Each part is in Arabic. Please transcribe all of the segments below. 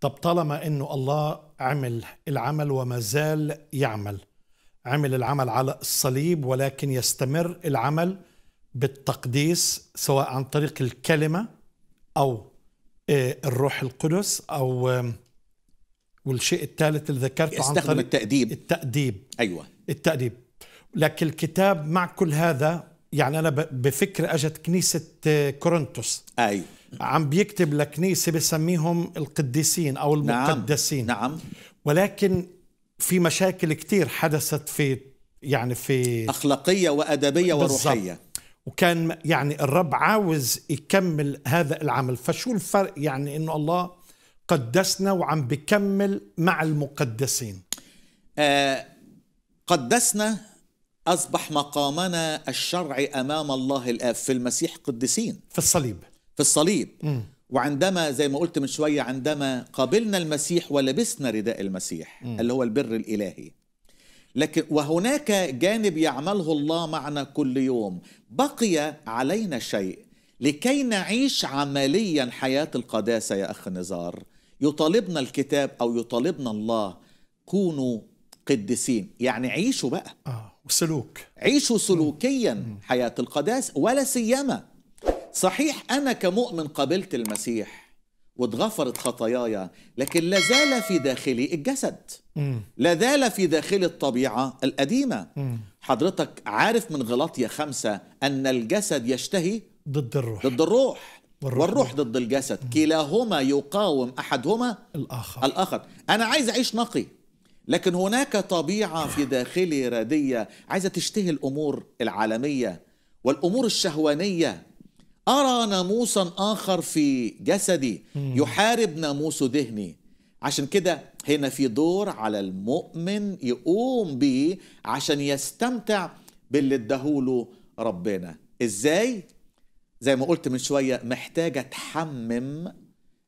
طب طالما انه الله عمل العمل وما زال يعمل عمل العمل على الصليب ولكن يستمر العمل بالتقديس سواء عن طريق الكلمه او آه، الروح القدس او والشيء الثالث اللي ذكرته عن طريق التأديب التأديب ايوه التأديب لكن الكتاب مع كل هذا يعني انا بفكر اجت كنيسه آه، كورنثوس اي عم بيكتب لكنيسه بسميهم القديسين او نعم. المقدسين نعم, نعم. ولكن في مشاكل كثير حدثت في يعني في اخلاقيه وادبيه بالزبط. وروحيه وكان يعني الرب عاوز يكمل هذا العمل فشو الفرق يعني انه الله قدسنا وعم بكمل مع المقدسين آه قدسنا أصبح مقامنا الشرعي أمام الله الآب في المسيح قديسين في الصليب في الصليب م. وعندما زي ما قلت من شوية عندما قابلنا المسيح ولبسنا رداء المسيح م. اللي هو البر الإلهي لكن وهناك جانب يعمله الله معنا كل يوم بقي علينا شيء لكي نعيش عمليا حياة القداسة يا أخ نزار يطالبنا الكتاب أو يطالبنا الله كونوا قديسين يعني عيشوا بقى آه. وسلوك عيشوا سلوكيا مم. حياة القداس ولا سيما صحيح أنا كمؤمن قبلت المسيح واتغفرت خطاياي لكن لازال في داخلي الجسد لازال في داخلي الطبيعة القديمة مم. حضرتك عارف من غلطية خمسة أن الجسد يشتهي ضد الروح ضد الروح والروح, والروح ضد الجسد كلاهما يقاوم أحدهما الآخر الآخر أنا عايز أعيش نقي لكن هناك طبيعة في داخلي ردية عايزة تشتهي الأمور العالمية والأمور الشهوانية أرى ناموسا آخر في جسدي يحارب ناموس ذهني عشان كده هنا في دور على المؤمن يقوم به عشان يستمتع باللي اداهوله ربنا ازاي زي ما قلت من شويه محتاجه اتحمم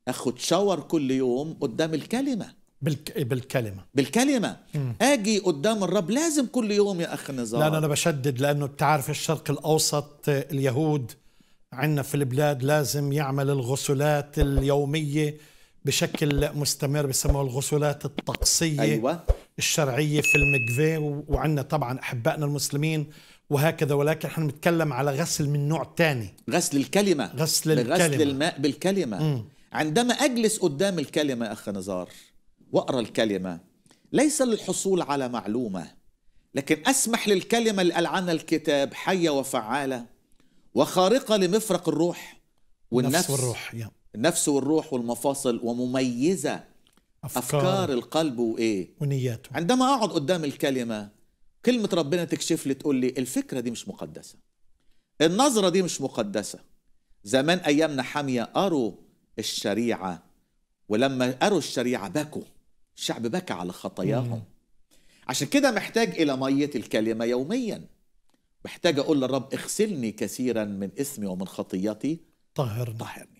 اخد شاور كل يوم قدام الكلمه بالك... بالكلمة بالكلمة مم. أجي قدام الرب لازم كل يوم يا أخ نزار لا أنا بشدد لأنه بتعرف الشرق الأوسط اليهود عندنا في البلاد لازم يعمل الغسلات اليومية بشكل مستمر بسموها الغسلات الطقسية أيوة. الشرعية في المكفي وعندنا طبعا أحبائنا المسلمين وهكذا ولكن احنا بنتكلم على غسل من نوع تاني غسل الكلمة غسل الكلمة غسل الماء بالكلمة مم. عندما أجلس قدام الكلمة يا أخ نزار واقرا الكلمه ليس للحصول على معلومه لكن اسمح للكلمه اللي قال عنها الكتاب حيه وفعاله وخارقه لمفرق الروح والنفس النفس والروح النفس والروح والمفاصل ومميزه أفكار, أفكار القلب وإيه ونياته عندما أقعد قدام الكلمة كلمة ربنا تكشف لي تقول لي الفكرة دي مش مقدسة النظرة دي مش مقدسة زمان أيامنا حامية قروا الشريعة ولما قروا الشريعة بكوا الشعب بكى على خطاياهم عشان كده محتاج إلى مية الكلمة يوميا محتاج أقول للرب اغسلني كثيرا من اسمي ومن خطياتي طهرني طهرني